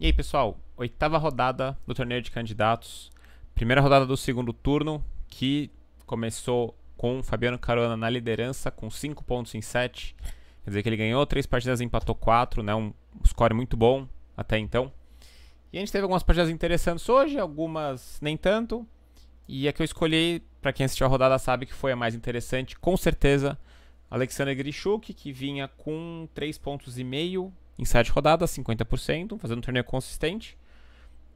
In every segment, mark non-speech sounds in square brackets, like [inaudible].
E aí, pessoal? Oitava rodada do torneio de candidatos. Primeira rodada do segundo turno, que começou com Fabiano Caruana na liderança, com 5 pontos em 7. Quer dizer que ele ganhou 3 partidas e empatou 4, né? Um score muito bom até então. E a gente teve algumas partidas interessantes hoje, algumas nem tanto. E a que eu escolhi, para quem assistiu a rodada sabe que foi a mais interessante, com certeza. Alexander Grishuk, que vinha com 3 pontos e meio, em 7 rodadas, 50%, fazendo um torneio consistente.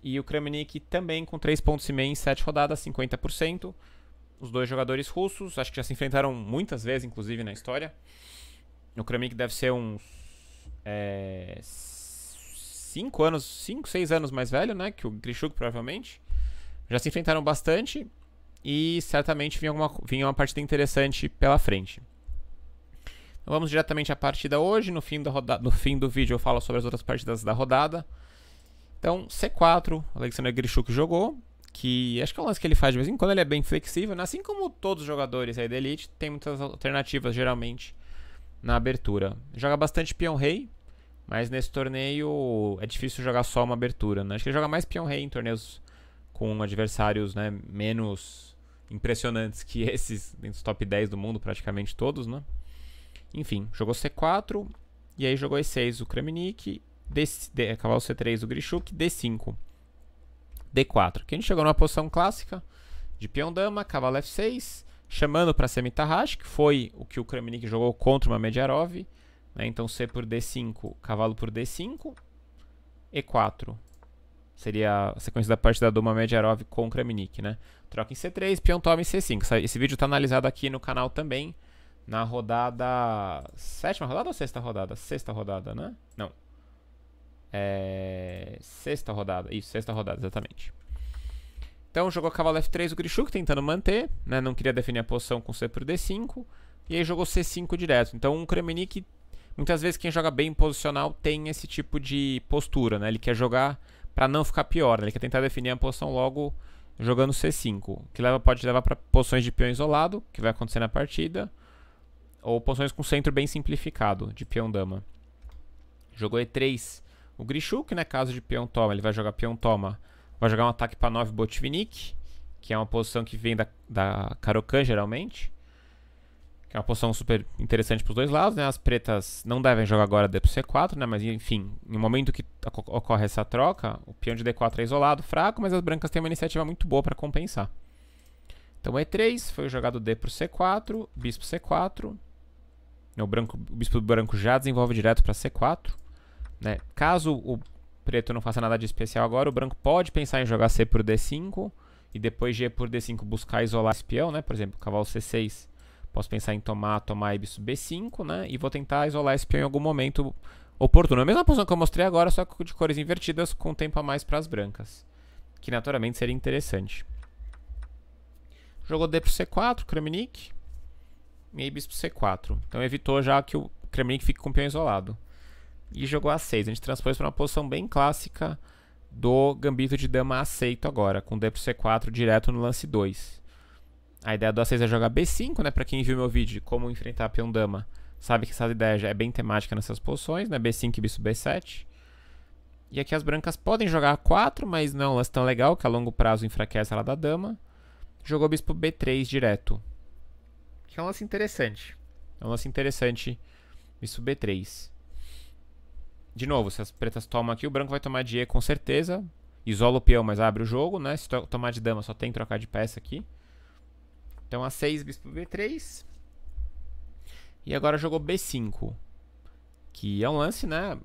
E o Kramnik também com três pontos e meio em 7 rodadas, 50%. Os dois jogadores russos, acho que já se enfrentaram muitas vezes, inclusive, na história. O Kramnik deve ser uns. 5 é, anos, cinco 6 anos mais velho, né? Que o Grishuk, provavelmente. Já se enfrentaram bastante e certamente vinha, uma vinha uma partida interessante pela frente. Então vamos diretamente à partida hoje. No fim, da rodada, no fim do vídeo eu falo sobre as outras partidas da rodada. Então, C4, Alexander Grishuk jogou. Que acho que é um lance que ele faz de vez em quando. Ele é bem flexível. Né? Assim como todos os jogadores aí da Elite, tem muitas alternativas geralmente na abertura. Joga bastante peão rei. Mas nesse torneio é difícil jogar só uma abertura. Né? Acho que ele joga mais peão rei em torneios com adversários né, menos impressionantes que [laughs] esses, dentro dos top 10 do mundo, praticamente todos, né? Enfim, jogou C4, e aí jogou E6 o Kramnik, D, D, é, cavalo C3 o Grishuk, D5, D4. Que a gente chegou numa posição clássica de peão-dama, cavalo F6, chamando para Semitarrash, que foi o que o Kramnik jogou contra uma Medjarov. Né? Então C por D5, cavalo por D5, E4. Seria a sequência da partida do Doma Medjarov com o Kramnik, né? Troca em C3, peão toma em C5. Esse vídeo está analisado aqui no canal também. Na rodada. Sétima rodada ou sexta rodada? Sexta rodada, né? Não. É. Sexta rodada. Isso, sexta rodada, exatamente. Então jogou cavalo F3 o Grishuk, tentando manter, né? Não queria definir a posição com C por D5. E aí jogou C5 direto. Então o Kremenik, muitas vezes quem joga bem posicional tem esse tipo de postura, né? Ele quer jogar para não ficar pior, né? Ele quer tentar definir a posição logo jogando C5. Que leva, pode levar para posições de peão isolado, que vai acontecer na partida ou posições com centro bem simplificado, de peão-dama. Jogou E3. O Grishu, que é caso de peão-toma, ele vai jogar peão-toma. Vai jogar um ataque para 9 Botvinnik, que é uma posição que vem da, da Karokan, geralmente. Que é uma posição super interessante para os dois lados, né? As pretas não devem jogar agora D pro C4, né? Mas enfim, no momento que ocorre essa troca, o peão de D4 é isolado, fraco, mas as brancas têm uma iniciativa muito boa para compensar. Então E3 foi jogado D pro C4, bispo C4, é o, branco, o bispo branco já desenvolve direto para C4. Né? Caso o preto não faça nada de especial agora, o branco pode pensar em jogar C por D5 e depois G por D5 buscar isolar espião, né? Por exemplo, cavalo C6. Posso pensar em tomar, tomar e bispo B5, né? E vou tentar isolar espião em algum momento oportuno. A mesma posição que eu mostrei agora, só que de cores invertidas, com tempo a mais para as brancas. Que naturalmente seria interessante. Jogou D para C4, Kramnik e bispo C4. Então evitou já que o Kremlin fique com o peão isolado. E jogou A6. A gente transpôs para uma posição bem clássica do gambito de dama aceito agora, com D pro C4 direto no lance 2. A ideia do A6 é jogar B5, né? Para quem viu meu vídeo de como enfrentar peão dama, sabe que essa ideia já é bem temática nessas posições, né? B5 e bispo B7. E aqui as brancas podem jogar A4, mas não é um lance tão legal, que a longo prazo enfraquece ela da dama. Jogou bispo B3 direto. Que é um lance interessante. É um lance interessante isso B3. De novo, se as pretas tomam aqui, o branco vai tomar de E com certeza. Isola o peão, mas abre o jogo, né? Se tomar de dama, só tem trocar de peça aqui. Então A6, bispo B3. E agora jogou B5. Que é um lance, né?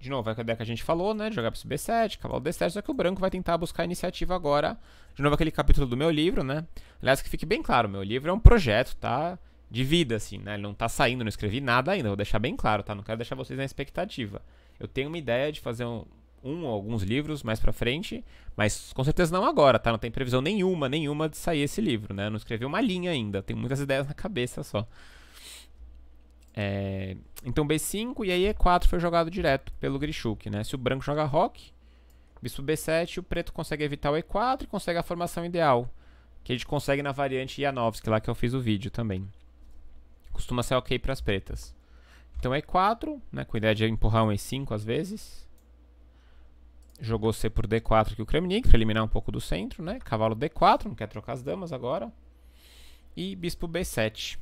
de novo, é a ideia que a gente falou, né? De jogar para B7, cavalo D7, só que o branco vai tentar buscar a iniciativa agora. De novo, aquele capítulo do meu livro, né? Aliás, que fique bem claro, meu livro é um projeto, tá? De vida, assim, né? Ele não tá saindo, não escrevi nada ainda, vou deixar bem claro, tá? Não quero deixar vocês na expectativa. Eu tenho uma ideia de fazer um, um ou alguns livros mais pra frente, mas com certeza não agora, tá? Não tem previsão nenhuma, nenhuma de sair esse livro, né? Eu não escrevi uma linha ainda, tem muitas ideias na cabeça só. É, então B5 e aí E4 foi jogado direto pelo Grishuk, né? Se o branco joga Rock, bispo B7, o preto consegue evitar o E4 e consegue a formação ideal, que a gente consegue na variante Ianovski, lá que eu fiz o vídeo também. Costuma ser ok para as pretas. Então E4, né, com a ideia de empurrar um E5 às vezes. Jogou C por D4 aqui o Kremnik, para eliminar um pouco do centro, né? Cavalo D4, não quer trocar as damas agora. E bispo B7,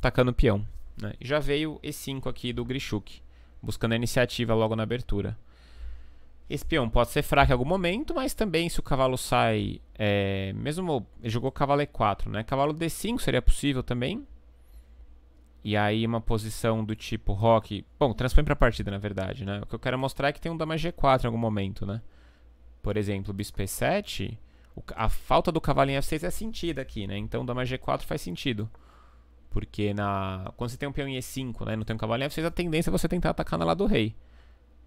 tacando o peão. Né? já veio E5 aqui do Grishuk, buscando a iniciativa logo na abertura. Esse peão pode ser fraco em algum momento, mas também se o cavalo sai. É, mesmo ele jogou cavalo E4, né? Cavalo D5 seria possível também. E aí uma posição do tipo rock. Bom, transpõe pra partida, na verdade, né? O que eu quero mostrar é que tem um dama G4 em algum momento, né? Por exemplo, bispo E7. A falta do cavalo em F6 é sentida aqui, né? Então dama G4 faz sentido. Porque na quando você tem um peão em E5, né, não tem um cavalo em F6, a tendência é você tentar atacar na lado do rei.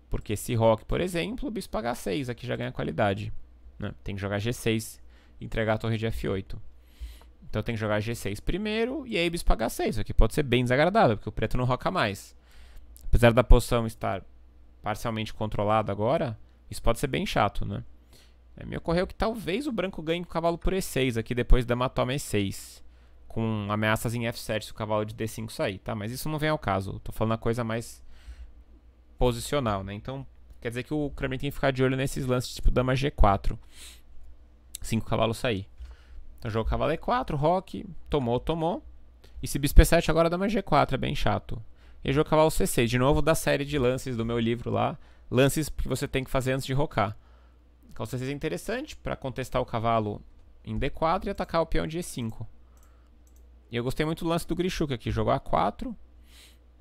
Porque se roque, por exemplo, o bispo H6, aqui já ganha qualidade. Né? Tem que jogar G6 e entregar a torre de F8. Então tem que jogar G6 primeiro e aí bispo H6. Isso aqui pode ser bem desagradável, porque o preto não roca mais. Apesar da posição estar parcialmente controlada agora, isso pode ser bem chato, né? É, me ocorreu que talvez o branco ganhe o cavalo por E6 aqui depois da matoma E6 com ameaças em F7 se o cavalo de D5 sair, tá? Mas isso não vem ao caso. Tô falando a coisa mais posicional, né? Então, quer dizer que o Kramer tem que ficar de olho nesses lances tipo dama G4. 5 cavalos sair. Então, jogo cavalo E4, roque, tomou, tomou. E se bispo E7 agora dama G4, é bem chato. E jogo cavalo C6, de novo da série de lances do meu livro lá, lances que você tem que fazer antes de rocar. Cavalo C6 é interessante para contestar o cavalo em D4 e atacar o peão de E5. E eu gostei muito do lance do Grishuk aqui. Jogou A4.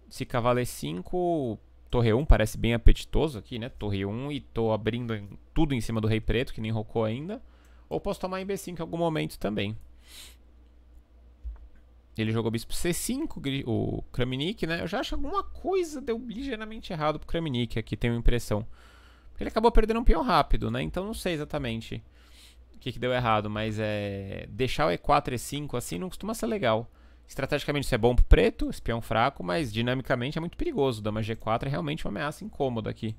Se cavalo E5, torre 1 parece bem apetitoso aqui, né? Torre 1 e tô abrindo tudo em cima do rei preto, que nem rocou ainda. Ou posso tomar em B5 em algum momento também. Ele jogou bispo C5, o Kramnik, né? Eu já acho alguma coisa deu ligeiramente errado pro Kramnik aqui, tenho impressão impressão. Ele acabou perdendo um peão rápido, né? Então não sei exatamente o que, que deu errado, mas é deixar o E4 e E5 assim não costuma ser legal. Estrategicamente isso é bom pro preto, espião fraco, mas dinamicamente é muito perigoso. Dama G4 é realmente uma ameaça incômoda aqui.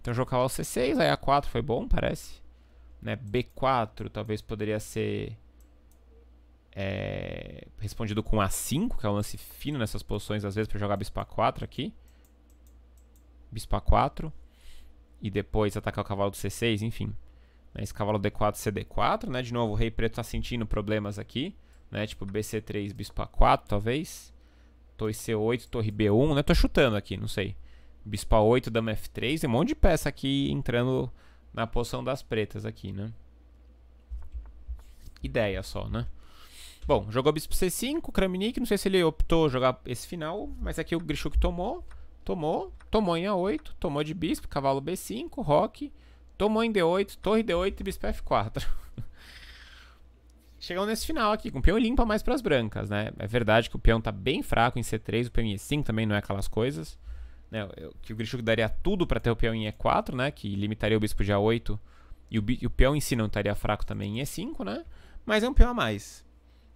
Então jogar o C6, aí A4 foi bom, parece. Né? B4 talvez poderia ser é, respondido com A5, que é um lance fino nessas posições às vezes para jogar Bispa 4 aqui. Bispa 4 e depois atacar o cavalo do C6, enfim. Né? Esse cavalo D4, CD4, né? De novo, o rei preto está sentindo problemas aqui, né? Tipo BC3, bispo A4, talvez. Torre C8, torre B1, né? Tô chutando aqui, não sei. Bispo A8, dama F3, tem um monte de peça aqui entrando na posição das pretas aqui, né? Ideia só, né? Bom, jogou bispo C5, Kramnik, não sei se ele optou jogar esse final, mas aqui é o Grishuk tomou, tomou, tomou em A8, tomou de bispo, cavalo B5, roque, Tomou em D8, torre D8 e bispo F4. [laughs] Chegamos nesse final aqui, com o peão limpa mais para as brancas, né? É verdade que o peão tá bem fraco em C3, o peão em E5 também não é aquelas coisas. Né? Que o Grishuk daria tudo para ter o peão em E4, né? Que limitaria o bispo de A8 e o, e o peão em si não estaria fraco também em E5, né? Mas é um peão a mais.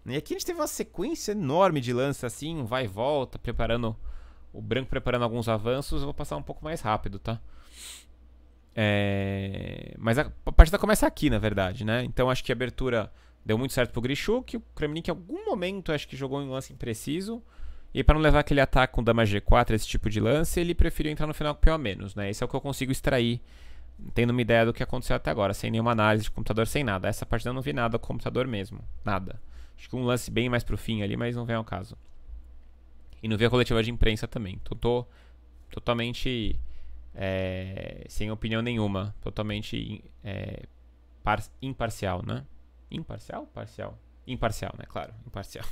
E aqui a gente teve uma sequência enorme de lances assim, um vai e volta, preparando o branco preparando alguns avanços, eu vou passar um pouco mais rápido, tá? É... Mas a, partida começa aqui, na verdade, né? Então acho que a abertura deu muito certo pro Grishuk. O Kremlin, que em algum momento, acho que jogou um lance impreciso. E para não levar aquele ataque com dama G4, esse tipo de lance, ele preferiu entrar no final com pior menos, né? Esse é o que eu consigo extrair, tendo uma ideia do que aconteceu até agora, sem nenhuma análise de computador, sem nada. Essa partida eu não vi nada do computador mesmo, nada. Acho que um lance bem mais pro fim ali, mas não vem ao caso. E não vi a coletiva de imprensa também. Então tô totalmente é, sem opinião nenhuma, totalmente é, par, imparcial, né? Imparcial? Parcial. Imparcial, né? Claro, imparcial.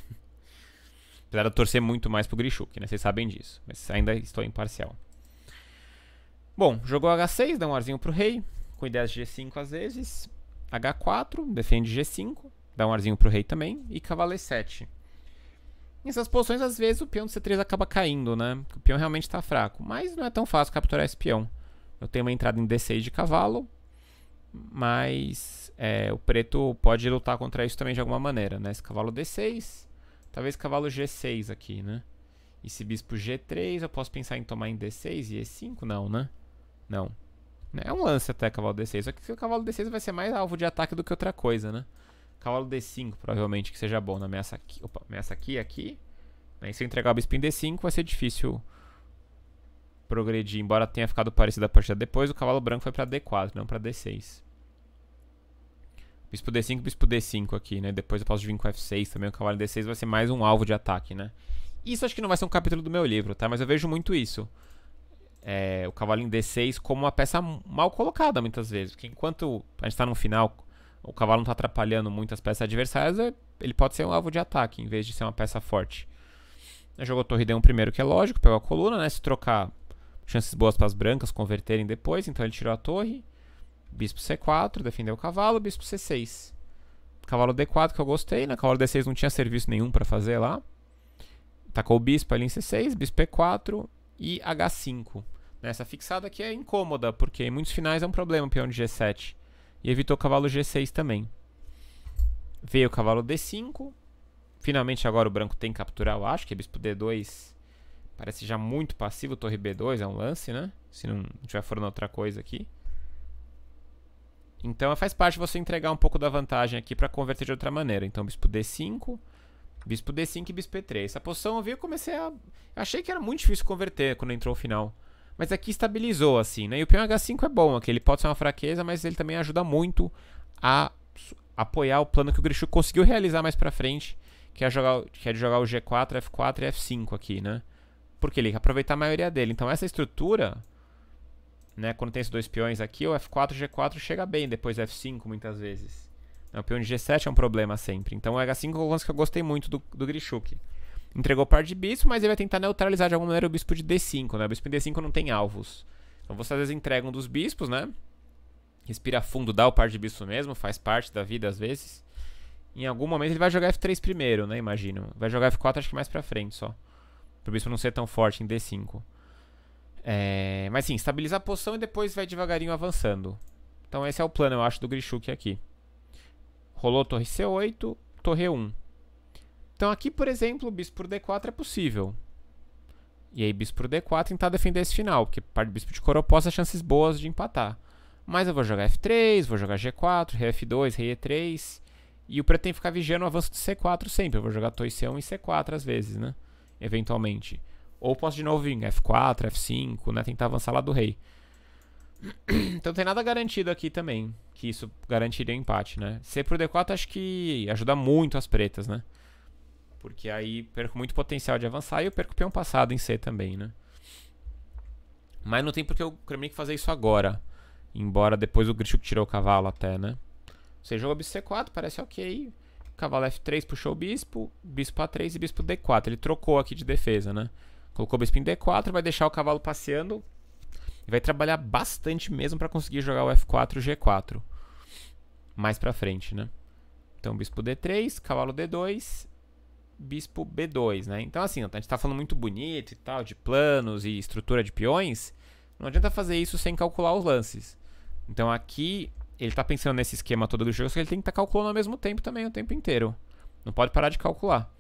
[laughs] Apesar de eu torcer muito mais pro Grishuk, né? Vocês sabem disso. Mas ainda estou imparcial. Bom, jogou H6, dá um arzinho pro rei. Com ideias de G5 às vezes. H4, defende G5. Dá um arzinho pro rei também. E cavalo E7. Nessas posições, às vezes, o peão do C3 acaba caindo, né? O peão realmente está fraco. Mas não é tão fácil capturar esse peão. Eu tenho uma entrada em D6 de cavalo, mas é, o preto pode lutar contra isso também de alguma maneira, né? Esse cavalo D6, talvez cavalo G6 aqui, né? E se bispo G3, eu posso pensar em tomar em D6 e E5? Não, né? Não. É um lance até cavalo D6, só que o cavalo D6 vai ser mais alvo de ataque do que outra coisa, né? Cavalo D5, provavelmente, que seja bom na ameaça aqui. Opa, ameaça aqui aqui. Né? E se eu entregar o em D5, vai ser difícil progredir. Embora tenha ficado parecido a partida depois, o cavalo branco foi para D4, não para D6. Bispo D5, Bispo D5 aqui, né? Depois eu posso vir com F6 também. O cavalo D6 vai ser mais um alvo de ataque, né? Isso acho que não vai ser um capítulo do meu livro, tá? Mas eu vejo muito isso. É, o em D6 como uma peça mal colocada muitas vezes. Porque enquanto a gente tá no final o cavalo não está atrapalhando muito as peças adversárias, é, ele pode ser um alvo de ataque, em vez de ser uma peça forte. Jogou torre D1 primeiro, que é lógico, pegou a coluna, né? Se trocar, chances boas para as brancas converterem depois, então ele tirou a torre. Bispo C4, defendeu o cavalo, bispo C6. Cavalo D4 que eu gostei, né? Cavalo D6 não tinha serviço nenhum para fazer lá. Tacou o bispo ali em C6, bispo E4 e H5. Essa fixada aqui é incômoda, porque em muitos finais é um problema o peão de G7. E evitou o cavalo G6 também. Veio o cavalo D5. Finalmente agora o branco tem que capturar, eu acho, que é bispo D2 parece já muito passivo. Torre B2 é um lance, né? Se não estiver forando outra coisa aqui. Então é, faz parte você entregar um pouco da vantagem aqui para converter de outra maneira. Então bispo D5, bispo D5 e bispo E3. Essa posição eu vi, eu comecei a... Eu achei que era muito difícil converter quando entrou o final. Mas aqui é estabilizou, assim, né? E o h 5 é bom, aqui ele pode ser uma fraqueza, mas ele também ajuda muito a apoiar o plano que o Grishuk conseguiu realizar mais pra frente, que é, jogar, que é de jogar o G4, F4 e F5 aqui, né? Porque ele aproveitar a maioria dele. Então essa estrutura, né, quando tem esses dois peões aqui, o F4 e G4 chega bem depois do F5 muitas vezes. Né, o peão de G7 é um problema sempre. Então o H5 é um que eu gostei muito do, do Grishuk. Entregou par de bispo, mas ele vai tentar neutralizar de alguma maneira o bispo de D5, né? O bispo em D5 não tem alvos. Então você às vezes entrega um dos bispos, né? Respira fundo, dá o par de bispo mesmo, faz parte da vida às vezes. Em algum momento ele vai jogar F3 primeiro, né? Imagino. Vai jogar F4 acho que mais pra frente só. Pro bispo não ser tão forte em D5. É... Mas sim, estabilizar a posição e depois vai devagarinho avançando. Então esse é o plano, eu acho, do Grishuk aqui. Rolou torre C8, torre 1. Então aqui, por exemplo, bispo por d4 é possível. E aí bispo por d4 tentar defender esse final, porque par de bispo de coroa possa chances boas de empatar. Mas eu vou jogar f3, vou jogar g4, rei f2, rei e3. E o preto tem que ficar vigiando o avanço de c4 sempre. Eu vou jogar torre c1 e c4 às vezes, né? Eventualmente. Ou posso de novo vir f4, f5, né? Tentar avançar lá do rei. [coughs] Então não tem nada garantido aqui também, que isso garantiria empate, né? C pro D4 acho que ajuda muito as pretas, né? Porque aí perco muito potencial de avançar e eu perco o peão passado em C também, né? Mas não tem porque o Kremlin fazer isso agora. Embora depois o Grishuk tirou o cavalo até, né? Você jogou bispo C4, parece ok. Cavalo F3 puxou o bispo, bispo A3 e bispo D4. Ele trocou aqui de defesa, né? Colocou o bispo em D4, vai deixar o cavalo passeando. E vai trabalhar bastante mesmo para conseguir jogar o F4 e G4. Mais pra frente, né? Então bispo D3, cavalo D2 bispo B2, né? Então, assim, a gente tá falando muito bonito e tal, de planos e estrutura de peões. Não adianta fazer isso sem calcular os lances. Então, aqui, ele tá pensando nesse esquema todo do jogo, só que ele tem que estar tá calculando ao mesmo tempo também, o tempo inteiro. Não pode parar de calcular.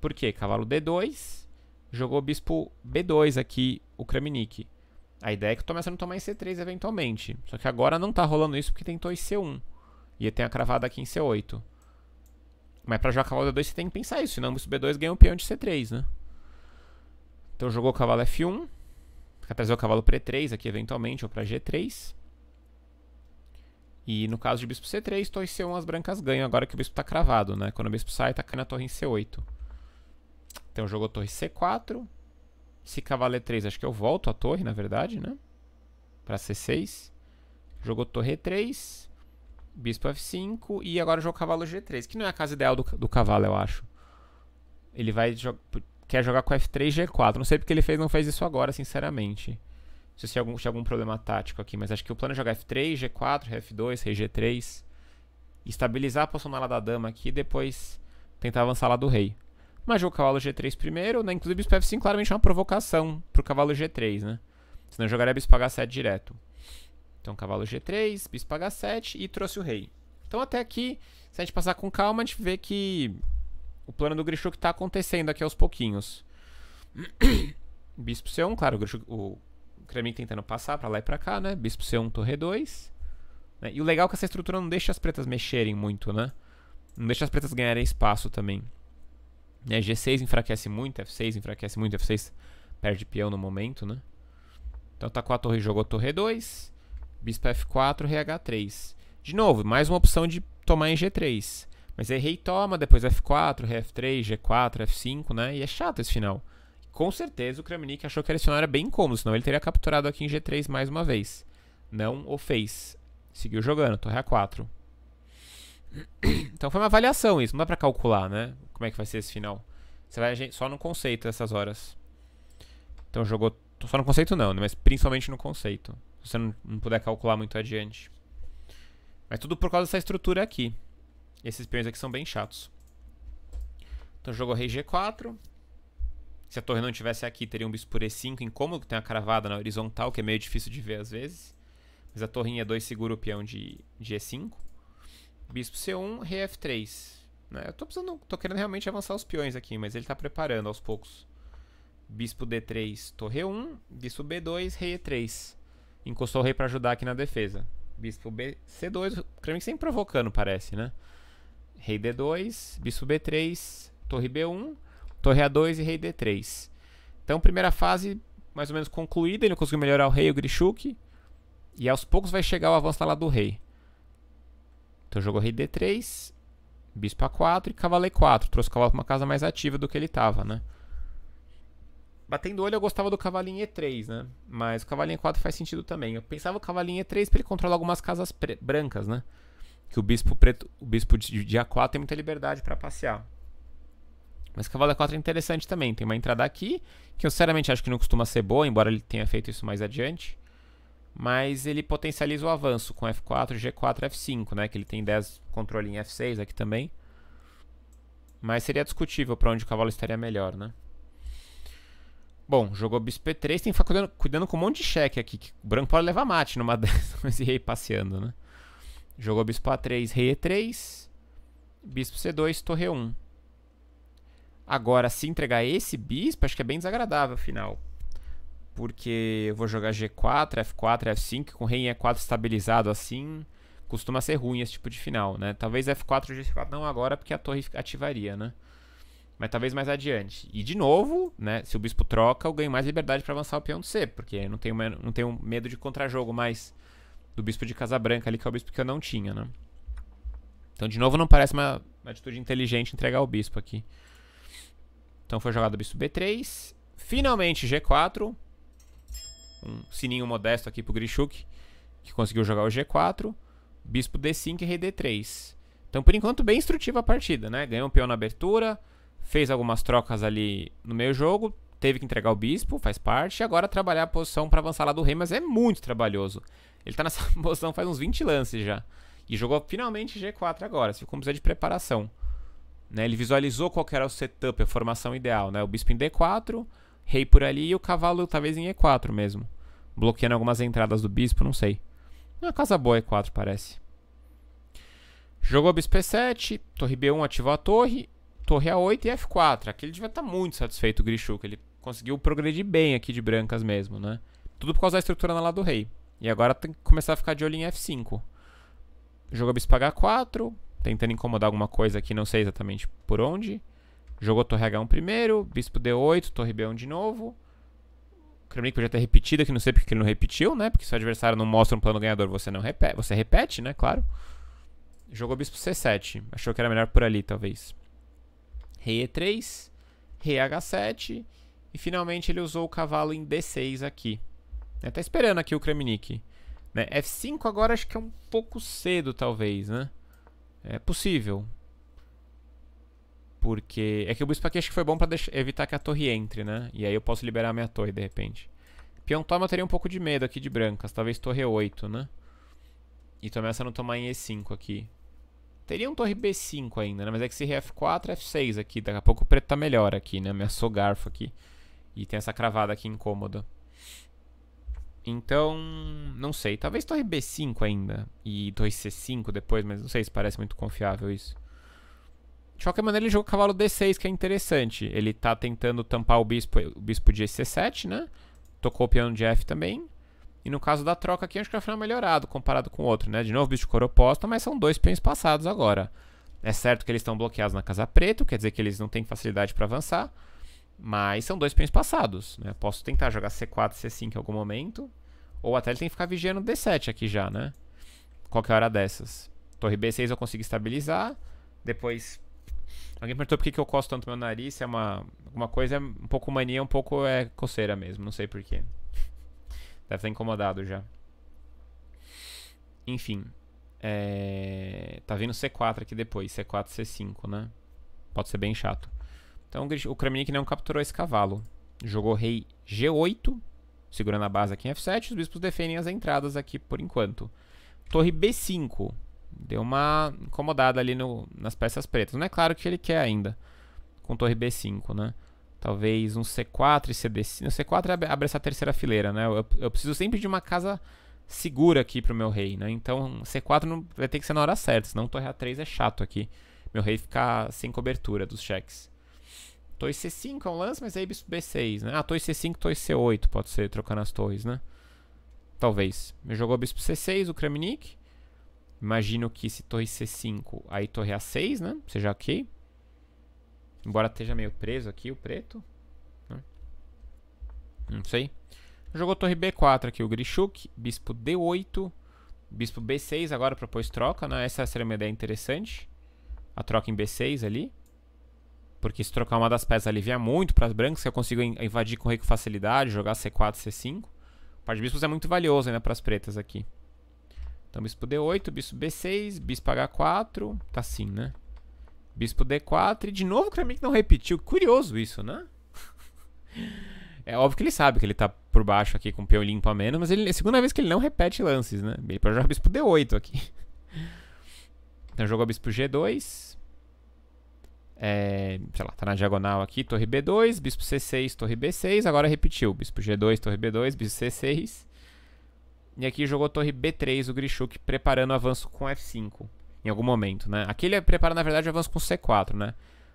Por quê? Cavalo D2, jogou bispo B2 aqui, o Kramnik. A ideia é que começa a tomar em C3 eventualmente. Só que agora não tá rolando isso porque tentou em C1. E tem a cravada aqui em C8. Mas pra jogar cavalo D2 você tem que pensar isso, senão o B2 ganha um peão de C3, né? Então jogou o cavalo F1, quer trazer o cavalo para E3 aqui eventualmente, ou para G3. E no caso de bispo C3, torre C1 as brancas ganham, agora que o bispo tá cravado, né? Quando o bispo sai, tá caindo a torre em C8. Então jogou torre C4. Se cavalo E3, acho que eu volto a torre, na verdade, né? Pra C6. Jogou torre E3 bispo f5 e agora jogo cavalo g3, que não é a casa ideal do, do cavalo, eu acho. Ele vai jo quer jogar com f3 g4. Não sei porque ele fez, não fez isso agora, sinceramente. Não sei se tinha algum, se algum problema tático aqui, mas acho que o plano é jogar f3, g4, f2, rei g3. Estabilizar a posição na da dama aqui e depois tentar avançar lá do rei. Mas jogo cavalo g3 primeiro, né? Inclusive bispo f5 claramente é uma provocação pro cavalo g3, né? Senão jogaria bispo h7 direto. Então cavalo G3, bispo H7 e trouxe o rei. Então até aqui, se a gente passar com calma, a gente vê que o plano do Grishuk está acontecendo aqui aos pouquinhos. [coughs] bispo C1, claro, o, Grishuk, o Kremin tentando passar para lá e para cá, né? Bispo C1, torre 2. Né? E o legal é que essa estrutura não deixa as pretas mexerem muito, né? Não deixa as pretas ganharem espaço também. Né? G6 enfraquece muito, F6 enfraquece muito, F6 perde peão no momento, né? Então tá com a torre, jogou torre 2. Bispo F4, Rei H3. De novo, mais uma opção de tomar em G3. Mas aí rei toma, depois F4, rei F3, G4, F5, né? E é chato esse final. Com certeza o Kramnik achou que esse final era bem incômodo, senão ele teria capturado aqui em G3 mais uma vez. Não o fez. Seguiu jogando, torre A4. Então foi uma avaliação isso, não dá pra calcular, né? Como é que vai ser esse final. Você vai só no conceito essas horas. Então jogou... Só no conceito não, né? mas principalmente no conceito você não, não puder calcular muito adiante. Mas tudo por causa dessa estrutura aqui. Esses peões aqui são bem chatos. Então jogou é rei g4. Se a torre não tivesse aqui, teria um bispo por e5, incômodo, que tem uma cravada na horizontal, que é meio difícil de ver às vezes. Mas a torrinha 2 segura o peão de, de e5. Bispo c1, rei f3. Né? Eu tô, precisando, tô querendo realmente avançar os peões aqui, mas ele tá preparando aos poucos. Bispo d3, torre 1, bispo b2, rei e3 encostou o rei para ajudar aqui na defesa. Bispo B, C2, o Kremlin sempre provocando, parece, né? Rei D2, bispo B3, torre B1, torre A2 e rei D3. Então, primeira fase mais ou menos concluída, ele conseguiu melhorar o rei, o Grishuk, e aos poucos vai chegar o avanço lá do rei. Então jogou rei D3, bispo A4 e cavalo E4, trouxe o cavalo para uma casa mais ativa do que ele estava, né? Batendo olho, eu gostava do cavalinho E3, né? Mas o cavalinho E4 faz sentido também. Eu pensava o cavalinho E3 para ele controlar algumas casas brancas, né? Que o bispo preto, o bispo de, de A4 tem muita liberdade para passear. Mas cavalo a 4 é interessante também. Tem uma entrada aqui, que eu sinceramente acho que não costuma ser boa, embora ele tenha feito isso mais adiante. Mas ele potencializa o avanço com F4, G4, F5, né? Que ele tem 10 controle em F6 aqui também. Mas seria discutível para onde o cavalo estaria melhor, né? Bom, jogou bispo e3, tem que ficar cuidando, cuidando com um monte de cheque aqui. Que o branco pode levar mate numa [laughs] dessas com esse rei passeando, né? Jogou bispo a3, rei e3, bispo c2, torre 1. Agora, se entregar esse bispo, acho que é bem desagradável final. Porque eu vou jogar g4, f4, f5, com rei em e4 estabilizado assim, costuma ser ruim esse tipo de final, né? Talvez f4 g4 não agora, porque a torre ativaria, né? mas talvez mais adiante. E de novo, né, se o bispo troca, eu ganho mais liberdade para avançar o peão do C, porque eu não tenho, não tenho medo de contrajogo mais do bispo de Casabranca ali, que é o bispo que eu não tinha, né? Então, de novo, não parece uma, uma atitude inteligente entregar o bispo aqui. Então foi jogado o bispo B3. Finalmente G4. Um sininho modesto aqui pro Grishuk, que conseguiu jogar o G4. Bispo D5 e rei D3. Então, por enquanto, bem instrutiva a partida, né? Ganhou um peão na abertura, fez algumas trocas ali no meio jogo, teve que entregar o bispo, faz parte, e agora trabalhar a posição para avançar lá do rei, mas é muito trabalhoso. Ele tá nessa [laughs] posição faz uns 20 lances já. E jogou finalmente G4 agora, se com precisando de preparação. Né, ele visualizou qual era o setup, a formação ideal, né? O bispo em D4, rei por ali e o cavalo talvez em E4 mesmo. Bloqueando algumas entradas do bispo, não sei. Uma casa boa E4, parece. Jogou bispo E7, torre B1 ativou a torre, torre A8 e F4. Aqui ele devia estar tá muito satisfeito, o Grishuka. Ele conseguiu progredir bem aqui de brancas mesmo, né? Tudo por causa da estrutura na lado do rei. E agora tem que começar a ficar de olho em F5. Jogou bispo H4, tentando incomodar alguma coisa aqui, não sei exatamente por onde. Jogou torre H1 primeiro, bispo D8, torre B1 de novo. O Kremlin podia ter repetido aqui, não sei porque ele não repetiu, né? Porque se o adversário não mostra um plano ganhador, você não repete, você repete, né? Claro. Jogou bispo C7, achou que era melhor por ali, talvez. Rei E3, Rei H7 e finalmente ele usou o cavalo em D6 aqui. Tá esperando aqui o Kremnik. Né? F5 agora acho que é um pouco cedo, talvez, né? É possível. Porque... É que o bispo aqui acho que foi bom pra deixar... evitar que a torre entre, né? E aí eu posso liberar a minha torre, de repente. Peão toma, eu teria um pouco de medo aqui de brancas. Talvez torre 8, né? E tô ameaçando não tomar em E5 aqui. Teria um torre B5 ainda, né? Mas é que se F4, F6 aqui. Daqui a pouco o preto tá melhor aqui, né? Me assou garfo aqui. E tem essa cravada aqui incômoda. Então, não sei. Talvez torre B5 ainda. E torre C5 depois, mas não sei se parece muito confiável isso. De qualquer maneira, ele jogou cavalo D6, que é interessante. Ele tá tentando tampar o bispo, o bispo de E7, né? Tocou o piano de F também. E no caso da troca aqui, acho que já foi um melhorado comparado com o outro, né? De novo, bicho cor oposta, mas são dois peões passados agora. É certo que eles estão bloqueados na casa preta, quer dizer que eles não têm facilidade para avançar. Mas são dois peões passados, né? Posso tentar jogar C4, C5 em algum momento. Ou até ele tem que ficar vigiando D7 aqui já, né? Qualquer hora dessas. Torre B6 eu consigo estabilizar. Depois... Alguém perguntou por que, eu coço tanto meu nariz. Se é uma... Alguma coisa é um pouco mania, um pouco é coceira mesmo. Não sei porquê. Deve estar tá incomodado já. Enfim. É... Tá vindo C4 aqui depois. C4, C5, né? Pode ser bem chato. Então o que não capturou esse cavalo. Jogou rei G8, segurando a base aqui em F7. Os bispos defendem as entradas aqui por enquanto. Torre B5. Deu uma incomodada ali no, nas peças pretas. Não é claro que ele quer ainda com torre B5, né? talvez um C4 e CDC. O C4 abre essa terceira fileira, né? Eu, eu preciso sempre de uma casa segura aqui pro meu rei, né? Então C4 não, vai ter que ser na hora certa, senão torre A3 é chato aqui. Meu rei fica sem cobertura dos cheques. Torre C5 é um lance, mas aí é bispo B6, né? Ah, torre C5, torre C8, pode ser, trocando as torres, né? Talvez. Me jogou é bispo C6, o Kramnik. Imagino que se torre C5, aí torre A6, né? Seja ok. Embora esteja meio preso aqui o preto. Né? Não sei. Jogou torre B4 aqui o Grishuk. Bispo D8. Bispo B6 agora propôs troca, né? Essa seria uma ideia é interessante. A troca em B6 ali. Porque se trocar uma das peças alivia muito para as brancas, que eu consigo invadir com rei com facilidade, jogar C4, C5. O par de bispos é muito valioso ainda né, para as pretas aqui. Então bispo D8, bispo B6, bispo H4, tá sim, né? Bispo D4. E de novo o Kramnik não repetiu. Curioso isso, né? [laughs] é óbvio que ele sabe que ele tá por baixo aqui com o peão limpo a menos, mas ele, é a segunda vez que ele não repete lances, né? Ele pode jogar Bispo D8 aqui. [laughs] então jogou Bispo G2. É, sei lá, tá na diagonal aqui, torre B2, bispo C6, torre B6, agora repetiu, bispo G2, torre B2, bispo C6. E aqui jogou torre B3 o Grishuk, preparando o avanço com F5 em algum momento, né? Aqui ele prepara, na verdade, o avanço com C4, né?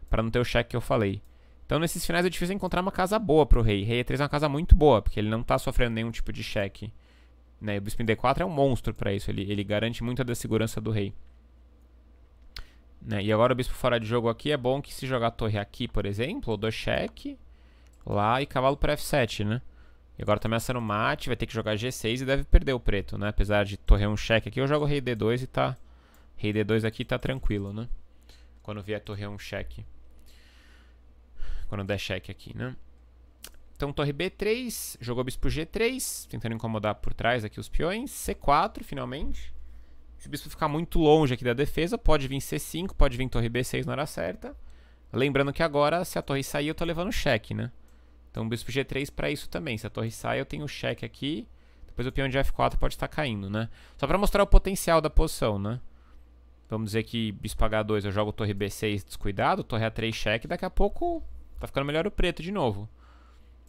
Pra não ter o cheque que eu falei. Então, nesses finais é difícil encontrar uma casa boa pro rei. Rei E3 é uma casa muito boa, porque ele não tá sofrendo nenhum tipo de cheque. Né? O bispo em D4 é um monstro para isso. Ele, ele garante muito da segurança do rei. Né? E agora o bispo fora de jogo aqui é bom que se jogar a torre aqui, por exemplo, eu dou cheque lá e cavalo para F7, né? E agora tá ameaçando o mate, vai ter que jogar G6 e deve perder o preto, né? Apesar de torrer um cheque aqui, eu jogo rei D2 e tá Rei D2 aqui tá tranquilo, né? Quando vier torre 1, é cheque. Quando der cheque aqui, né? Então torre B3, jogou bispo G3, tentando incomodar por trás aqui os peões. C4, finalmente. Se o bispo ficar muito longe aqui da defesa, pode vir C5, pode vir torre B6 na hora certa. Lembrando que agora, se a torre sair, eu tô levando cheque, né? Então bispo G3 para isso também. Se a torre sai, eu tenho cheque aqui. Depois o peão de F4 pode estar caindo, né? Só para mostrar o potencial da posição, né? Vamos dizer que bispo H2 eu jogo torre B6 descuidado, torre A3 cheque, daqui a pouco tá ficando melhor o preto de novo.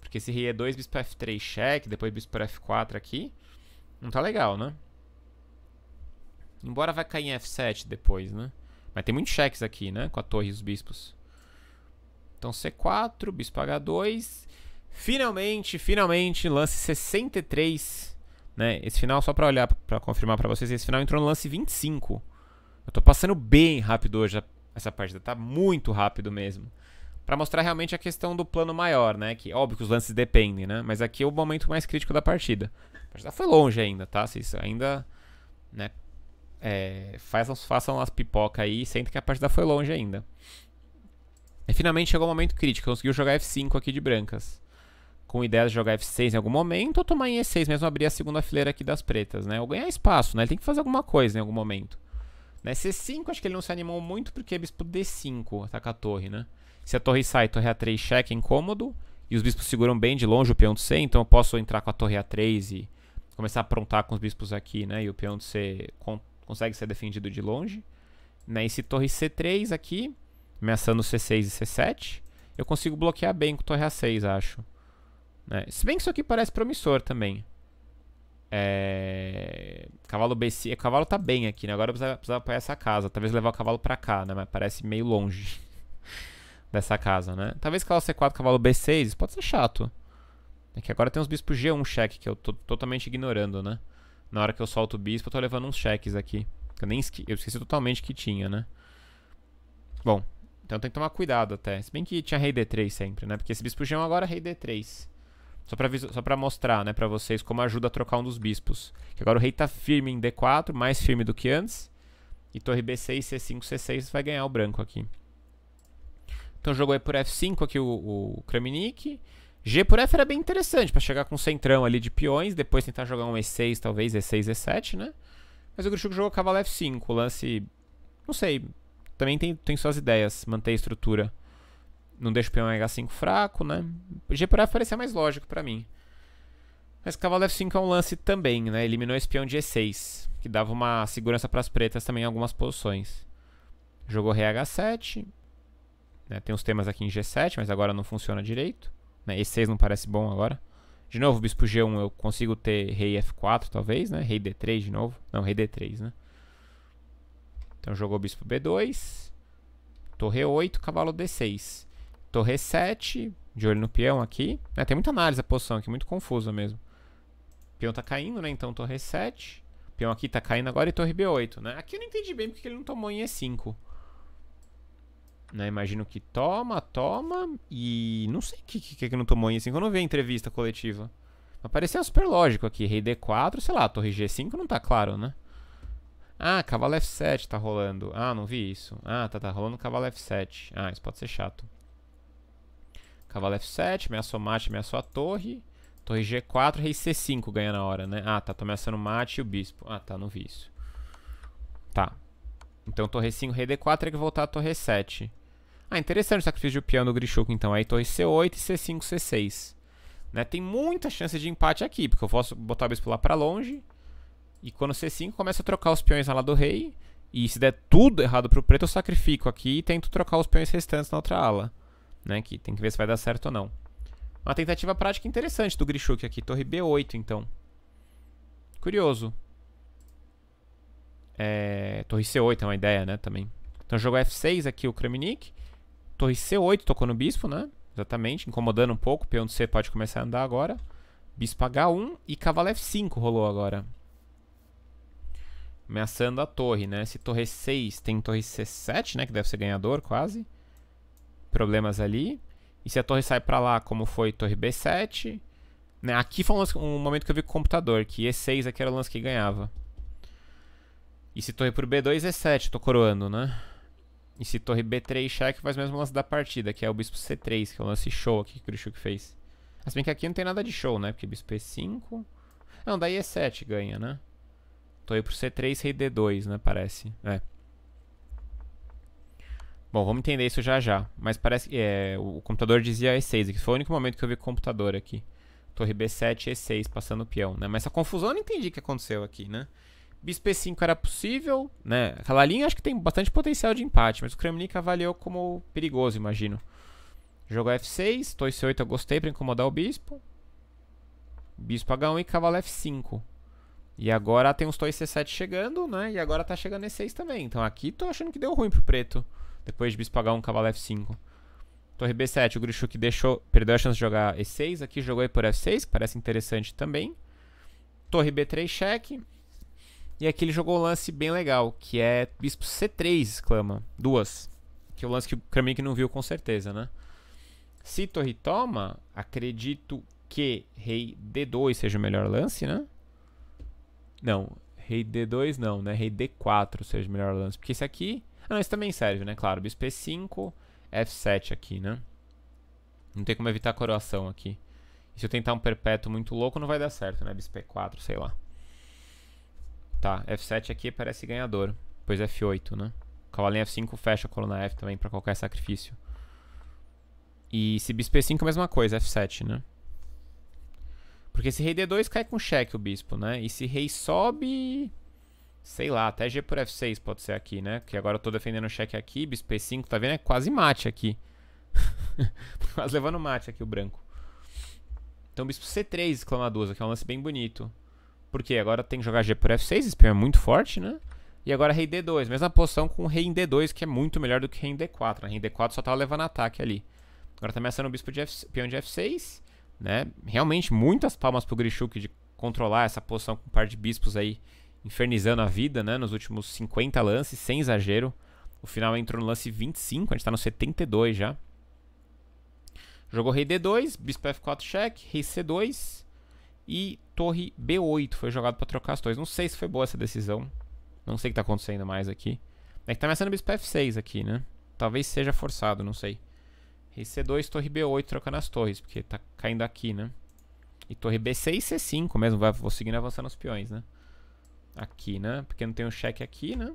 Porque se rei E2, bispo F3 cheque, depois bispo F4 aqui, não tá legal, né? Embora vai cair em F7 depois, né? Mas tem muitos cheques aqui, né? Com a torre e os bispos. Então C4, bispo H2. Finalmente, finalmente, lance 63. Né? Esse final, só pra olhar, pra confirmar pra vocês, esse final entrou no lance 25. Eu tô passando bem rápido hoje essa partida, tá muito rápido mesmo. Pra mostrar realmente a questão do plano maior, né? Que óbvio que os lances dependem, né? Mas aqui é o momento mais crítico da partida. A partida foi longe ainda, tá? Se isso ainda, né? É, façam, façam as pipoca aí e sentem que a partida foi longe ainda. E finalmente chegou o um momento crítico. Conseguiu jogar F5 aqui de brancas. Com ideia de jogar F6 em algum momento ou tomar em E6 mesmo, abrir a segunda fileira aqui das pretas, né? Ou ganhar espaço, né? Ele tem que fazer alguma coisa em algum momento. Né? C5 acho que ele não se animou muito porque é bispo D5, ataca a torre, né? Se a torre sai, torre A3 checa, é incômodo. E os bispos seguram bem de longe o peão de C, então eu posso entrar com a torre A3 e começar a aprontar com os bispos aqui, né? E o peão de C consegue ser defendido de longe. Né? E se torre C3 aqui, ameaçando C6 e C7, eu consigo bloquear bem com torre A6, acho. Né? Se bem que isso aqui parece promissor também. É... Cavalo BC. O cavalo tá bem aqui, né? Agora eu precisava, precisava apoiar essa casa. Talvez levar o cavalo pra cá, né? Mas parece meio longe [laughs] dessa casa, né? Talvez cavalo C4, cavalo B6. Pode ser chato. É que agora tem uns bispos G1 cheque, que eu tô totalmente ignorando, né? Na hora que eu solto o bispo, eu tô levando uns cheques aqui. Eu nem esque... eu esqueci totalmente que tinha, né? Bom, então tem que tomar cuidado até. Se bem que tinha rei D3 sempre, né? Porque esse bispo G1 agora é rei D3. Só pra, só pra mostrar, né, pra vocês como ajuda a trocar um dos bispos. Que agora o rei tá firme em D4, mais firme do que antes. E torre B6, C5, C6 vai ganhar o branco aqui. Então jogou aí por F5 aqui o, o Kramnik. G por F era bem interessante para chegar com um centrão ali de peões, depois tentar jogar um E6, talvez E6, E7, né? Mas o Grushuk jogou cavalo F5, lance... Não sei, também tem, tem suas ideias, manter a estrutura. Não deixa o peão H5 fraco, né? G por F parecia mais lógico para mim. Mas cavalo F5 é um lance também, né? Eliminou peão de E6, que dava uma segurança para as pretas também em algumas posições. Jogou rei H7. Né? Tem uns temas aqui em G7, mas agora não funciona direito. Né? E6 não parece bom agora. De novo, bispo G1 eu consigo ter rei F4, talvez, né? Rei D3 de novo. Não, rei D3, né? Então jogou bispo B2. Torre 8, cavalo D6. Torre 7, de olho no peão aqui. É, tem muita análise da posição aqui, muito confusa mesmo. O peão tá caindo, né? Então torre 7. O peão aqui tá caindo agora e torre B8, né? Aqui eu não entendi bem porque ele não tomou em E5. Né? Imagino que toma, toma e... Não sei o que, que, que não tomou em E5. Eu não vi a entrevista coletiva. Apareceu super lógico aqui. Rei D4, sei lá, torre G5 não tá claro, né? Ah, cavalo F7 tá rolando. Ah, não vi isso. Ah, tá, tá rolando cavalo F7. Ah, isso pode ser chato. Cavalo F7, ameaçou mate, ameaçou a torre. Torre G4, rei C5 ganha na hora, né? Ah, tá, tô ameaçando o mate e o bispo. Ah, tá, não vi isso. Tá. Então torre 5, rei D4, tem que voltar a torre 7. Ah, interessante o sacrifício de peão do Grishuko, então. Aí torre C8 e C5, C6. Né? Tem muita chance de empate aqui, porque eu posso botar o bispo lá pra longe. E quando C5, começa a trocar os peões na ala do rei. E se der tudo errado pro preto, eu sacrifico aqui e tento trocar os peões restantes na outra ala né? Que tem que ver se vai dar certo ou não. Uma tentativa prática interessante do Grishuk aqui. Torre B8, então. Curioso. É, torre C8 é uma ideia, né, também. Então jogou F6 aqui o Kramnik. Torre C8 tocou no bispo, né? Exatamente, incomodando um pouco. Peão de C pode começar a andar agora. Bispo H1 e cavalo F5 rolou agora. Ameaçando a torre, né? Se torre 6 tem torre C7, né? Que deve ser ganhador quase problemas ali. E se a torre sai para lá, como foi torre B7. Né? Aqui foi um, lance, um, momento que eu vi com o computador, que E6 aqui era o lance que ganhava. E se torre por B2, E7, tô coroando, né? E se torre B3, cheque, faz o mesmo lance da partida, que é o bispo C3, que é o lance show aqui que o Krishuk fez. Assim bem que aqui não tem nada de show, né? Porque bispo E5... Não, daí E7 ganha, né? Torre por C3, rei D2, né? Parece. É. Bom, vamos entender isso já já. Mas parece que é, o computador dizia E6, que foi o único momento que eu vi computador aqui. Torre B7 e E6 passando o peão, né? Mas essa confusão eu não entendi o que aconteceu aqui, né? Bispo E5 era possível, né? Aquela linha acho que tem bastante potencial de empate, mas o Kremlin avaliou como perigoso, imagino. Jogo F6, torre C8 eu gostei pra incomodar o bispo. Bispo H1 e cavalo F5. E agora tem os torre C7 chegando, né? E agora tá chegando E6 também. Então aqui tô achando que deu ruim pro preto. Depois de bispo H1, cavalo F5. Torre B7, o Grishuk deixou, perdeu a chance de jogar E6. Aqui jogou E por F6, que parece interessante também. Torre B3, cheque. E aqui ele jogou um lance bem legal, que é bispo C3, exclama. Duas. Que é o lance que o Kramnik não viu com certeza, né? Se torre toma, acredito que rei D2 seja o melhor lance, né? Não, rei D2 não, né? Rei D4 seja o melhor lance. Porque esse aqui ah, não, isso também serve, né? Claro, bispo E5, F7 aqui, né? Não tem como evitar a coroação aqui. E se eu tentar um perpétuo muito louco, não vai dar certo, né? Bispo E4, sei lá. Tá, F7 aqui parece ganhador. Depois F8, né? Cavalinho F5 fecha a coluna F também pra qualquer sacrifício. E se bispo E5 a mesma coisa, F7, né? Porque se rei D2 cai com cheque o bispo, né? E se rei sobe... Sei lá, até G por F6 pode ser aqui, né? Porque agora eu tô defendendo o cheque aqui, bis P5, tá vendo? É quase mate aqui. [laughs] quase levando mate aqui o branco. Então bispo C3, exclamador, que é um lance bem bonito. Porque agora tem que jogar G por F6, esse peão é muito forte, né? E agora rei D2, mesma posição com rei em D2, que é muito melhor do que rei em D4. Né? Rei em D4 só tava tá levando ataque ali. Agora tá ameaçando o bispo de F... peão de F6, né? Realmente muitas palmas pro Grishuk de controlar essa posição com um par de bispos aí infernizando a vida, né? Nos últimos 50 lances, sem exagero. O final entrou no lance 25, a gente tá no 72 já. Jogou rei D2, bispo F4 check, rei C2 e torre B8 foi jogado para trocar as torres. Não sei se foi boa essa decisão. Não sei o que tá acontecendo mais aqui. É que tá ameaçando bispo F6 aqui, né? Talvez seja forçado, não sei. Rei C2, torre B8 trocando as torres, porque tá caindo aqui, né? E torre B6 e C5 mesmo, vou seguindo avançando os peões, né? Aqui, né? Porque não tem um cheque aqui, né?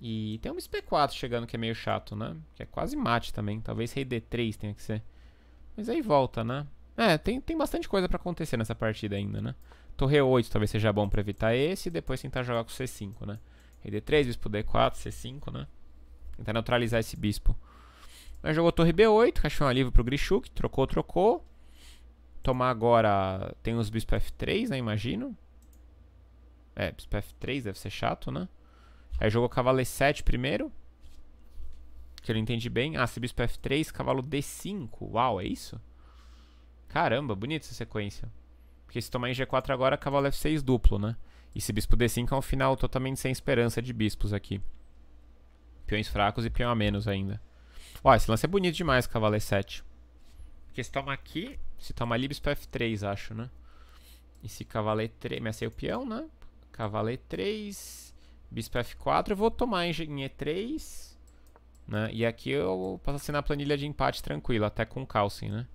E tem um SP4 chegando que é meio chato, né? Que é quase mate também. Talvez rei D3 tenha que ser. Mas aí volta, né? É, tem, tem bastante coisa pra acontecer nessa partida ainda, né? Torre 8 talvez seja bom pra evitar esse. E depois tentar jogar com C5, né? Rei D3, bispo D4, C5, né? Tentar neutralizar esse bispo. Aí jogou torre B8, Cachorro livre pro Grishuk. Trocou, trocou. Tomar agora... Tem os bispos F3, né? Imagino. É, bispo F3 deve ser chato, né? Aí jogou cavalo E7 primeiro. Que eu não entendi bem. Ah, se bispo F3, cavalo D5. Uau, é isso? Caramba, bonita essa sequência. Porque se tomar em G4 agora, cavalo F6 duplo, né? E se bispo D5 é um final totalmente sem esperança de bispos aqui. Peões fracos e peão a menos ainda. Ó, esse lance é bonito demais, cavalo E7. Porque se toma aqui, se toma ali, bispo F3, acho, né? E se cavalo E3, me é o peão, né? Cavalo E3, bispo F4. Eu vou tomar em E3, né? E aqui eu posso assinar a planilha de empate tranquilo, até com calcem, né?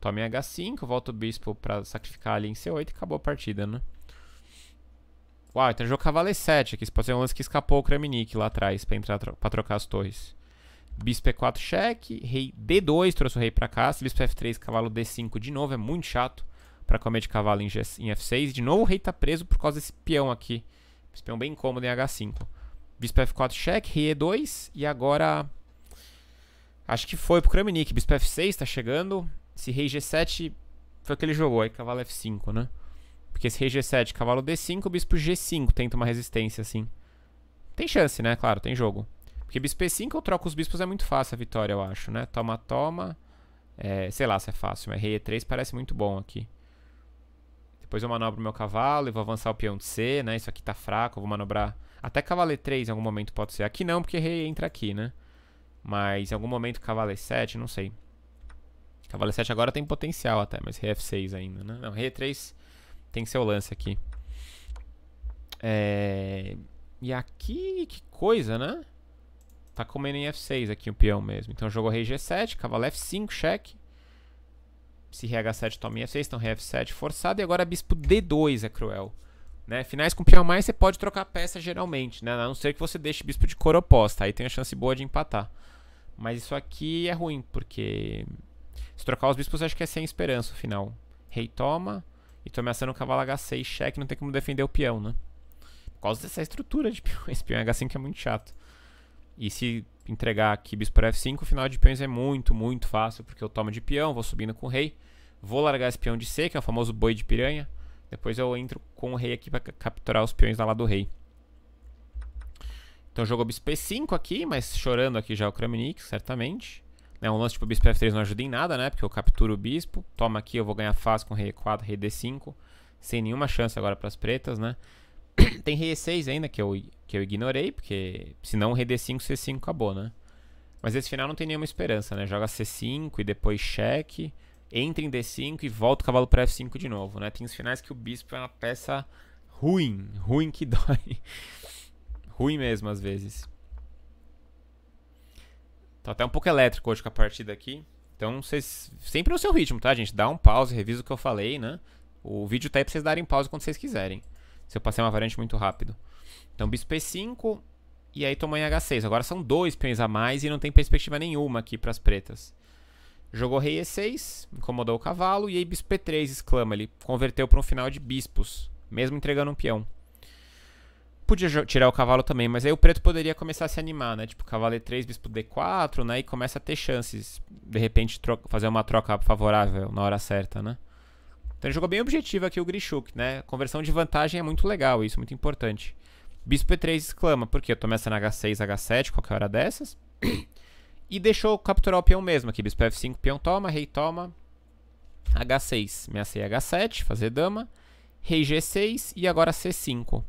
Tome H5, volta o bispo pra sacrificar ali em C8 e acabou a partida, né? Uau, então jogou cavalo E7 aqui. Isso pode ser um lance que escapou o Kramnik lá atrás pra, entrar, pra trocar as torres. Bispo E4 cheque, rei D2 trouxe o rei pra cá. Se bispo F3, cavalo D5 de novo, é muito chato para comer de cavalo em, F6. De novo, o rei está preso por causa desse peão aqui. Esse peão bem incômodo em H5. Bispo F4 cheque, rei E2. E agora... Acho que foi pro Kramnik. Bispo F6 está chegando. Esse rei G7 foi o que ele jogou. Aí cavalo F5, né? Porque esse rei G7, cavalo D5, bispo G5 tenta uma resistência assim. Tem chance, né? Claro, tem jogo. Porque bispo E5 eu troco os bispos é muito fácil a vitória, eu acho, né? Toma, toma. É, sei lá se é fácil, mas rei E3 parece muito bom aqui. Depois eu manobro meu cavalo e vou avançar o peão de C, né? Isso aqui tá fraco, eu vou manobrar até cavalo E3 em algum momento pode ser. Aqui não, porque rei entra aqui, né? Mas em algum momento cavalo E7, não sei. Cavalo E7 agora tem potencial até, mas rei F6 ainda, né? Não, rei E3 tem seu lance aqui. É... E aqui, que coisa, né? Tá comendo em F6 aqui o peão mesmo. Então jogou rei G7, cavalo F5, cheque se rh 7 toma F6, então F7 forçado. E agora Bispo D2 é cruel. Né? Finais com peão a mais você pode trocar peça geralmente, né? A não ser que você deixe Bispo de cor oposta. Aí tem a chance boa de empatar. Mas isso aqui é ruim, porque... Se trocar os bispos, acho que é sem esperança o final. Rei toma. E tô ameaçando o cavalo H6, cheque. Não tem como defender o peão, né? Por causa dessa estrutura de peão. Esse peão H5 é muito chato. E se entregar aqui bispo para f5, o final de peões é muito, muito fácil, porque eu tomo de peão, vou subindo com o rei, vou largar esse peão de C, que é o famoso boi de piranha, depois eu entro com o rei aqui para capturar os peões da lá do rei. Então jogou bispo e5 aqui, mas chorando aqui já o Kramnik, certamente. Né, um lance tipo bispo f3 não ajuda em nada, né? Porque eu capturo o bispo, toma aqui, eu vou ganhar fase com rei e4, rei d5, sem nenhuma chance agora para as pretas, né? [coughs] Tem rei e6 ainda, que o que eu ignorei, porque se não RD5, C5 acabou, né? Mas esse final não tem nenhuma esperança, né? Joga C5 e depois cheque, entra em D5 e volta o cavalo para F5 de novo, né? Tem os finais que o bispo é uma peça ruim, ruim que [laughs] dói. ruim mesmo, às vezes. Tá até um pouco elétrico hoje com a partida aqui. Então, vocês sempre no seu ritmo, tá, gente? Dá um pause, revisa o que eu falei, né? O vídeo tá aí pra vocês darem pause quando vocês quiserem. Se eu passei uma variante muito rápido. Então, bispo E5 e aí tomou em H6. Agora são dois peões a mais e não tem perspectiva nenhuma aqui para as pretas. Jogou rei E6, incomodou o cavalo, e aí bispo E3, exclama. Ele converteu para um final de bispos, mesmo entregando um peão. Podia tirar o cavalo também, mas aí o preto poderia começar a se animar, né? Tipo, cavalo E3, bispo D4, né? E começa a ter chances, de repente, fazer uma troca favorável na hora certa, né? Então ele jogou bem objetivo aqui o Grishuk, né? Conversão de vantagem é muito legal, isso é muito importante. Bispo E3 exclama, porque eu tomei essa H6, H7, qualquer hora dessas. e deixou capturar o peão mesmo aqui. Bispo F5, peão toma, rei toma. H6, ameacei H7, fazer dama. Rei G6 e agora C5.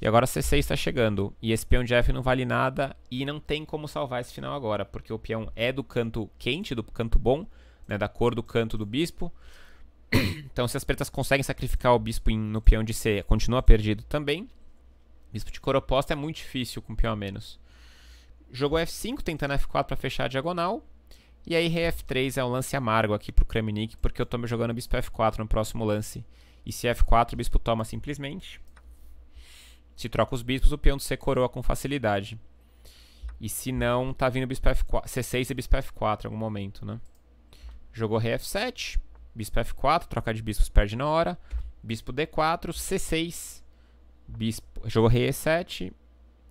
E agora C6 está chegando. E esse peão de F não vale nada e não tem como salvar esse final agora, porque o peão é do canto quente, do canto bom, né, da cor do canto do bispo. Então, se as pretas conseguem sacrificar o bispo no peão de C, continua perdido também. Bispo de coro oposta é muito difícil com peão a menos. Jogou F5, tentando F4 para fechar a diagonal. E aí rei F3 é um lance amargo aqui pro Kramnik, porque eu tô me jogando bispo F4 no próximo lance. E se F4, o bispo toma simplesmente. Se troca os bispos, o peão do C coroa com facilidade. E se não, tá vindo bispo F4, C6 e bispo F4 em algum momento, né? Jogou rei F7, bispo F4, troca de bispos perde na hora. Bispo D4, C6, bispo, jogou rei E7,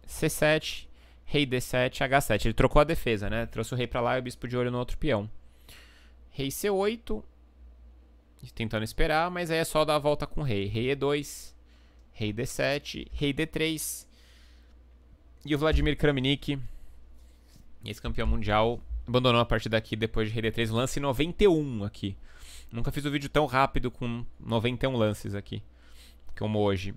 C7, rei D7, H7. Ele trocou a defesa, né? Trouxe o rei pra lá e o bispo de olho no outro peão. Rei C8, tentando esperar, mas aí é só dar a volta com o rei. Rei E2, rei D7, rei D3. E o Vladimir Kramnik, ex-campeão mundial, abandonou a partida aqui depois de rei D3. Lance 91 aqui. Nunca fiz um vídeo tão rápido com 91 lances aqui, como hoje.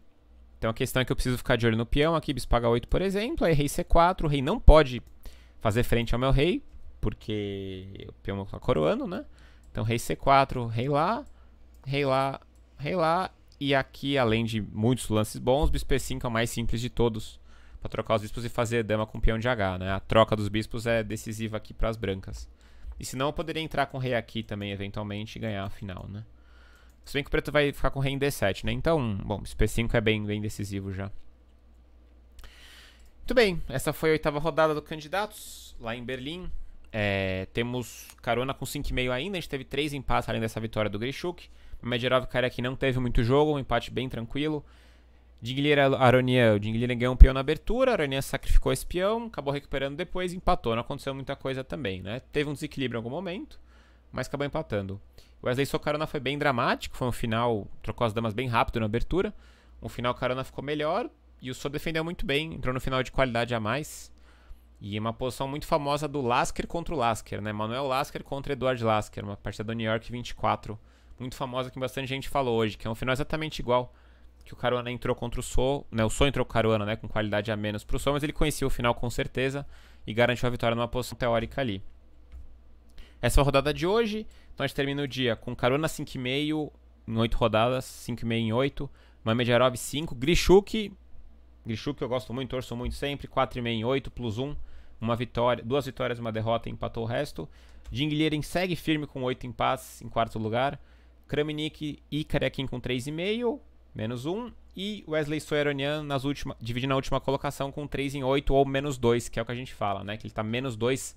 Então a questão é que eu preciso ficar de olho no peão, aqui bispo paga 8 por exemplo, aí rei C4, o rei não pode fazer frente ao meu rei, porque o peão está coroando, né? Então rei C4, rei lá, rei lá, rei lá, e aqui, além de muitos lances bons, bispo E5 é o mais simples de todos para trocar os bispos e fazer dama com peão de H, né? A troca dos bispos é decisiva aqui para as brancas. E senão eu poderia entrar com rei aqui também, eventualmente, e ganhar a final, né? Se bem que o preto vai ficar com rei em D7, né? Então, bom, esse P5 é bem, bem decisivo já. Muito bem, essa foi a oitava rodada do Candidatos, lá em Berlim. É, temos Carona com 5,5 ainda, a gente teve 3 empates além dessa vitória do Grishuk. Medjerov aqui não teve muito jogo, um empate bem tranquilo. Dinguilheira Aronia, o Dinguilheira ganhou um peão na abertura, Aronia sacrificou esse peão, acabou recuperando depois, empatou, não aconteceu muita coisa também, né? Teve um desequilíbrio em algum momento, mas acabou empatando. Wesley Socarona foi bem dramático, foi um final, trocou as damas bem rápido na abertura. Um final Carona ficou melhor e o Sou defendeu muito bem, entrou no final de qualidade a mais. E uma posição muito famosa do Lasker contra o Lasker, né? Manuel Lasker contra Eduard Lasker, uma partida do New York 24, muito famosa que bastante gente falou hoje, que é um final exatamente igual que o Caruana entrou contra o Sol, né? O Sol entrou com o Caruana, né? Com qualidade a menos pro Sol, mas ele conhecia o final com certeza e garantiu a vitória numa posição teórica ali. Essa foi a rodada de hoje. Então a gente termina o dia com Carona 5,5 em 8 rodadas, 5,5 em 8. Mamedjarov 5, Grishuk, Grishuk eu gosto muito, torço muito sempre, 4,5 em 8, plus 1. Uma vitória, duas vitórias, uma derrota, empatou o resto. Jing Dinglieren segue firme com 8 empates em quarto lugar. Kramnik e Karekin com 3,5, menos 1. E Wesley Soeronian nas última, dividindo a última colocação com 3 em 8 ou menos 2, que é o que a gente fala, né? Que ele tá menos 2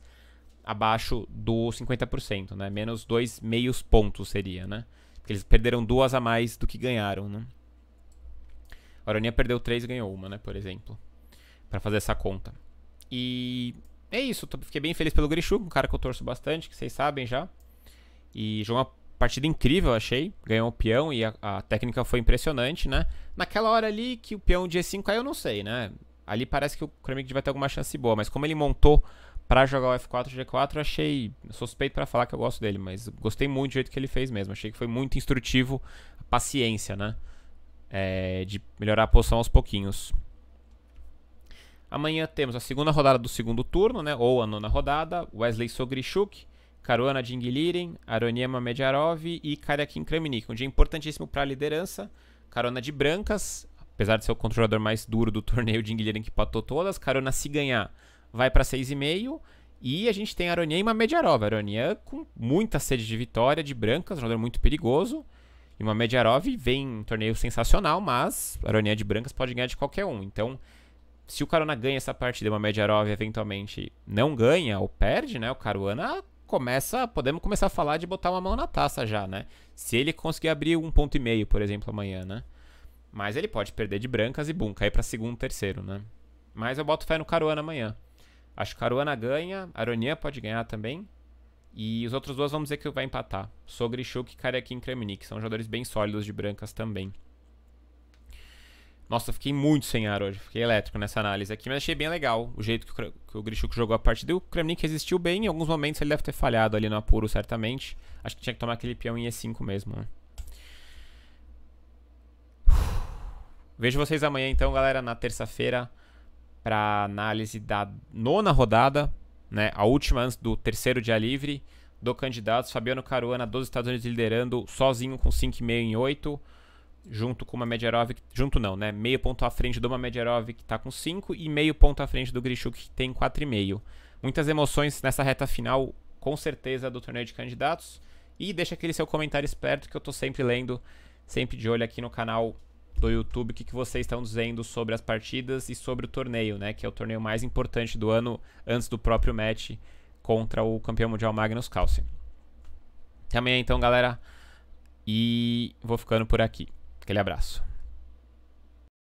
abaixo do 50%, né? Menos dois meios pontos seria, né? Porque eles perderam duas a mais do que ganharam, né? A Aronia perdeu três e ganhou uma, né? Por exemplo. para fazer essa conta. E é isso. Fiquei bem feliz pelo Grishu, um cara que eu torço bastante, que vocês sabem já. E jogou uma partida incrível, eu achei. Ganhou o peão e a, a, técnica foi impressionante, né? Naquela hora ali que o peão de E5 aí eu não sei, né? Ali parece que o Kramik vai ter alguma chance boa, mas como ele montou para jogar o F4 G4, achei suspeito para falar que eu gosto dele, mas gostei muito do jeito que ele fez mesmo. Achei que foi muito instrutivo a paciência, né? É, de melhorar a posição aos pouquinhos. Amanhã temos a segunda rodada do segundo turno, né? Ou a nona rodada. Wesley Sogrichuk, Caruana Dingiliren, Aroniema Medjarov e Karyakin Kramnik. Um dia importantíssimo para a liderança. Carona de brancas, apesar de ser o controlador mais duro do [laughs] torneio, Dingiliren que patou todas. Carona se ganhar vai para 6,5. E a gente tem a Aronian e uma Mediarova. Aronian com muita sede de vitória, de brancas, um jogador muito perigoso. E uma Mediarov vem um torneio sensacional, mas a Aronian de brancas pode ganhar de qualquer um. Então, se o Caruana ganha essa partida, uma Mediarov eventualmente não ganha ou perde, né? O Caruana começa, podemos começar a falar de botar uma mão na taça já, né? Se ele conseguir abrir um ponto e meio, por exemplo, amanhã, né? Mas ele pode perder de brancas e bum, cair para segundo, terceiro, né? Mas eu boto fé no Caruana amanhã. Acho que Caruana ganha, Aronia pode ganhar também. E os outros dois vamos dizer que vai empatar. Sogre, e Karekin e Kremnik. São jogadores bem sólidos de brancas também. Nossa, eu fiquei muito sem ar hoje. Fiquei elétrico nessa análise aqui, mas achei bem legal o jeito que o, que o jogou a partida. E o Kremlin resistiu bem. Em alguns momentos ele deve ter falhado ali no apuro, certamente. Acho que tinha que tomar aquele peão em E5 mesmo. Né? Vejo vocês amanhã, então, galera, na terça-feira para análise da nona rodada, né, a última antes do terceiro dia livre do candidato Fabiano Caruana dos Estados Unidos liderando sozinho com 5,5 em 8, junto com uma Medjerov, junto não, né, meio ponto à frente do uma Medjarov que está com 5 e meio ponto à frente do Grishuk que tem 4,5. Muitas emoções nessa reta final, com certeza, do torneio de candidatos. E deixa aquele seu comentário esperto que eu estou sempre lendo, sempre de olho aqui no canal do YouTube o que, que vocês estão dizendo sobre as partidas e sobre o torneio, né? Que é o torneio mais importante do ano antes do próprio match contra o campeão mundial Magnus Carlsen. Também então, galera. E vou ficando por aqui. Aquele abraço.